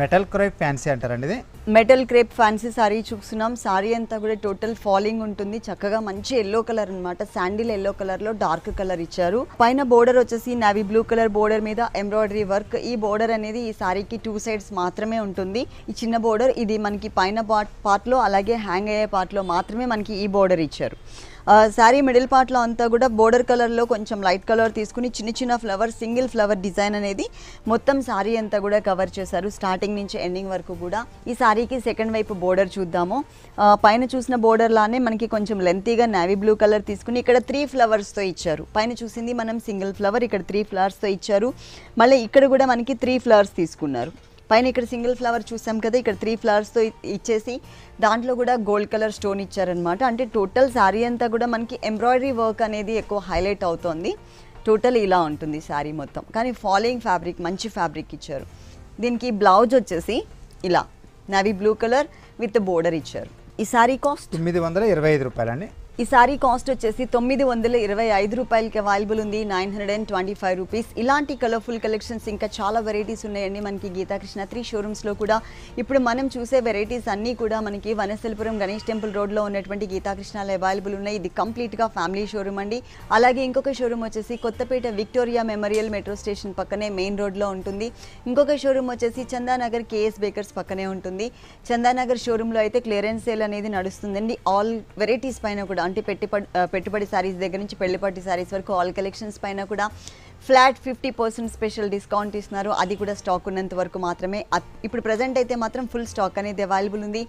metal crepe fancy అంటారండి ఇది metal crepe fancy sari చూస్తున్నాం సారీ అంతా కూడా టోటల్ ఫాలింగ్ ఉంటుంది చక్కగా మంచి ఎల్లో కలర్ అనమాట శాండిల్ ఎల్లో కలర్ లో డార్క్ కలర్ ఇచ్చారు పైన బోర్డర్ వచ్చేసి నావీ బ్లూ కలర్ బోర్డర్ మీద ఎంబ్రాయిడరీ వర్క్ ఈ బోర్డర్ అనేది ఈ సారీకి టూ సైడ్స్ మాత్రమే ఉంటుంది ఈ చిన్న బోర్డర్ ఇది మనకి పైన పార్ట్ లో అలాగే హ్యాంగ్ అయ్యే పార్ట్ లో మాత్రమే మనకి ఈ బోర్డర్ ఇచ్చారు శారీ మిడిల్ పార్ట్లో అంతా కూడా బోర్డర్ కలర్లో కొంచెం లైట్ కలర్ తీసుకుని చిన్న చిన్న ఫ్లవర్ సింగిల్ ఫ్లవర్ డిజైన్ అనేది మొత్తం శారీ అంతా కూడా కవర్ చేశారు స్టార్టింగ్ నుంచి ఎండింగ్ వరకు కూడా ఈ శారీకి సెకండ్ వైపు బోర్డర్ చూద్దాము పైన చూసిన బోర్డర్ లానే మనకి కొంచెం లెంతీగా నావీ బ్లూ కలర్ తీసుకుని ఇక్కడ త్రీ ఫ్లవర్స్తో ఇచ్చారు పైన చూసింది మనం సింగిల్ ఫ్లవర్ ఇక్కడ త్రీ ఫ్లవర్స్తో ఇచ్చారు మళ్ళీ ఇక్కడ కూడా మనకి త్రీ ఫ్లవర్స్ తీసుకున్నారు పైన ఇక్కడ సింగిల్ ఫ్లవర్ చూసాం కదా ఇక్కడ త్రీ ఫ్లవర్స్తో ఇచ్చేసి దాంట్లో కూడా గోల్డ్ కలర్ స్టోన్ ఇచ్చారనమాట అంటే టోటల్ శారీ అంతా కూడా మనకి ఎంబ్రాయిడరీ వర్క్ అనేది ఎక్కువ హైలైట్ అవుతోంది టోటల్ ఇలా ఉంటుంది శారీ మొత్తం కానీ ఫాలోయింగ్ ఫ్యాబ్రిక్ మంచి ఫ్యాబ్రిక్ ఇచ్చారు దీనికి బ్లౌజ్ వచ్చేసి ఇలా navy blue colour with border ఇచ్చారు ఈ శారీ కాస్ట్ తొమ్మిది వందల ఇరవై ఐదు రూపాయలండి ఈ సారీ కాస్ట్ వచ్చేసి తొమ్మిది వందల ఇరవై ఐదు రూపాయలకి అవైలబుల్ ఉంది nine hundred and twenty five rupees ఇలాంటి కలర్ఫుల్ కలెక్షన్స్ ఇంకా చాలా వెరైటీస్ ఉన్నాయండి మనకి గీతాకృష్ణ త్రీ షోరూమ్స్లో కూడా ఇప్పుడు మనం చూసే వెరైటీస్ అన్నీ కూడా మనకి వనస్థలపురం గణేష్ టెంపుల్ రోడ్లో ఉన్నటువంటి గీతాకృష్ణలో అవైలబుల్ ఉన్నాయి ఇది కంప్లీట్గా ఫ్యామిలీ షోరూమ్ అండి అలాగే ఇంకొక షోరూమ్ వచ్చేసి Kothapet Victoria Memorial metro station పక్కనే మెయిన్ రోడ్లో ఉంటుంది ఇంకొక షోరూమ్ వచ్చేసి చందానగర్ కేఎస్ బేకర్స్ పక్కనే ఉంటుంది చందానగర్ షోరూంలో అయితే క్లియరెన్స్ సేల్ అనేది నడుస్తుందండి ఆల్ వెరైటీస్ పైన కూడా అంటే పెట్టుబడి పెట్టుబడి శారీస్ దగ్గర నుంచి పెళ్లిపట్టి శారీస్ వరకు ఆల్ కలెక్షన్స్ పైన కూడా flat fifty percent special discount ఇస్తున్నారు అది కూడా స్టాక్ ఉన్నంత వరకు మాత్రమే ఇప్పుడు ప్రజెంట్ అయితే మాత్రం ఫుల్ స్టాక్ అనేది అవైలబుల్ ఉంది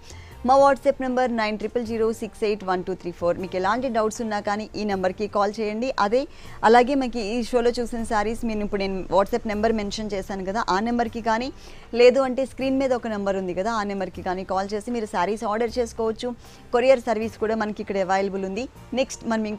మా WhatsApp number nine triple zero six eight one two three four మీకు ఎలాంటి డౌట్స్ ఉన్నా కానీ ఈ నెంబర్కి కాల్ చేయండి అదే అలాగే మనకి ఈ షోలో చూసిన శారీస్ మీరు ఇప్పుడు నేను వాట్సాప్ నెంబర్ మెన్షన్ చేశాను కదా ఆ నెంబర్కి కానీ లేదు అంటే స్క్రీన్ మీద ఒక నెంబర్ ఉంది కదా ఆ నెంబర్కి కానీ కాల్ చేసి మీరు శారీస్ ఆర్డర్ చేసుకోవచ్చు కొరియర్ సర్వీస్ కూడా మనకి ఇక్కడ అవైలబుల్ ఉంది నెక్స్ట్ మనం